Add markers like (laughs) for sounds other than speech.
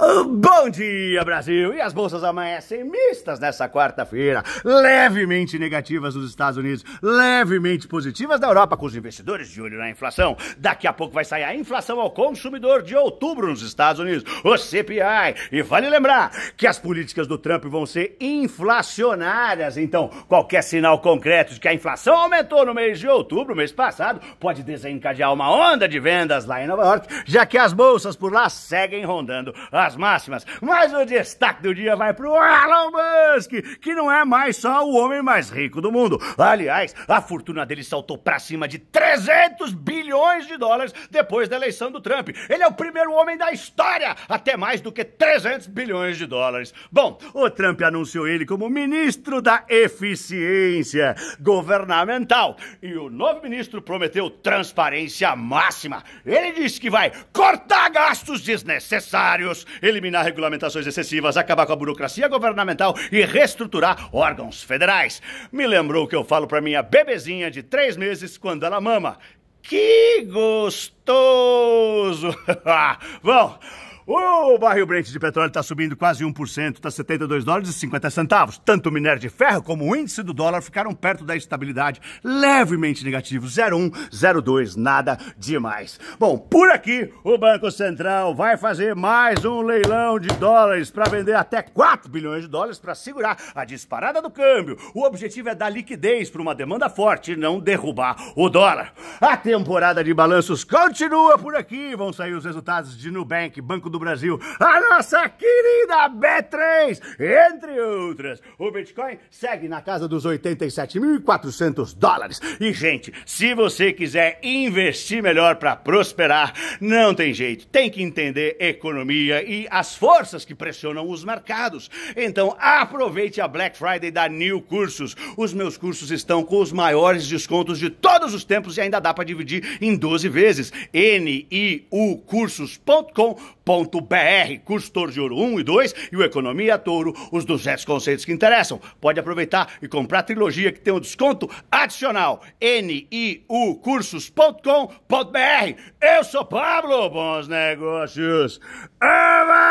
Ah, bom dia, Brasil! E as bolsas amanhecem mistas nessa quarta-feira. Levemente negativas nos Estados Unidos, levemente positivas na Europa, com os investidores de olho na inflação. Daqui a pouco vai sair a inflação ao consumidor de outubro nos Estados Unidos, o CPI. E vale lembrar que as políticas do Trump vão ser inflacionárias. Então, qualquer sinal concreto de que a inflação aumentou no mês de outubro, mês passado, pode desencadear uma onda de vendas lá em Nova York, já que as bolsas por lá seguem rondando a máximas. Mas o destaque do dia vai pro Elon Musk, que não é mais só o homem mais rico do mundo. Aliás, a fortuna dele saltou pra cima de 300 bilhões de dólares depois da eleição do Trump. Ele é o primeiro homem da história, até mais do que 300 bilhões de dólares. Bom, o Trump anunciou ele como ministro da eficiência governamental e o novo ministro prometeu transparência máxima. Ele disse que vai cortar gastos desnecessários eliminar regulamentações excessivas, acabar com a burocracia governamental e reestruturar órgãos federais. Me lembrou que eu falo para minha bebezinha de três meses quando ela mama. Que gostoso! Bom. (laughs) O barril Brent de petróleo está subindo quase 1%, está 72 dólares e 50 centavos. Tanto o minério de ferro como o índice do dólar ficaram perto da estabilidade, levemente negativo, 0,1, 0,2, nada demais. Bom, por aqui o Banco Central vai fazer mais um leilão de dólares para vender até 4 bilhões de dólares para segurar a disparada do câmbio. O objetivo é dar liquidez para uma demanda forte e não derrubar o dólar. A temporada de balanços continua por aqui. Vão sair os resultados de Nubank, Banco do do Brasil, a nossa querida B3, entre outras. O Bitcoin segue na casa dos 87.400 dólares. E, gente, se você quiser investir melhor para prosperar, não tem jeito. Tem que entender economia e as forças que pressionam os mercados. Então, aproveite a Black Friday da New Cursos. Os meus cursos estão com os maiores descontos de todos os tempos e ainda dá para dividir em 12 vezes. niucursos.com.br economia.com.br, curso Toro de Ouro 1 e 2 e o Economia Touro, os 200 conceitos que interessam. Pode aproveitar e comprar a trilogia que tem um desconto adicional. niucursos.com.br. Eu sou Pablo, bons negócios. Ava! Ah,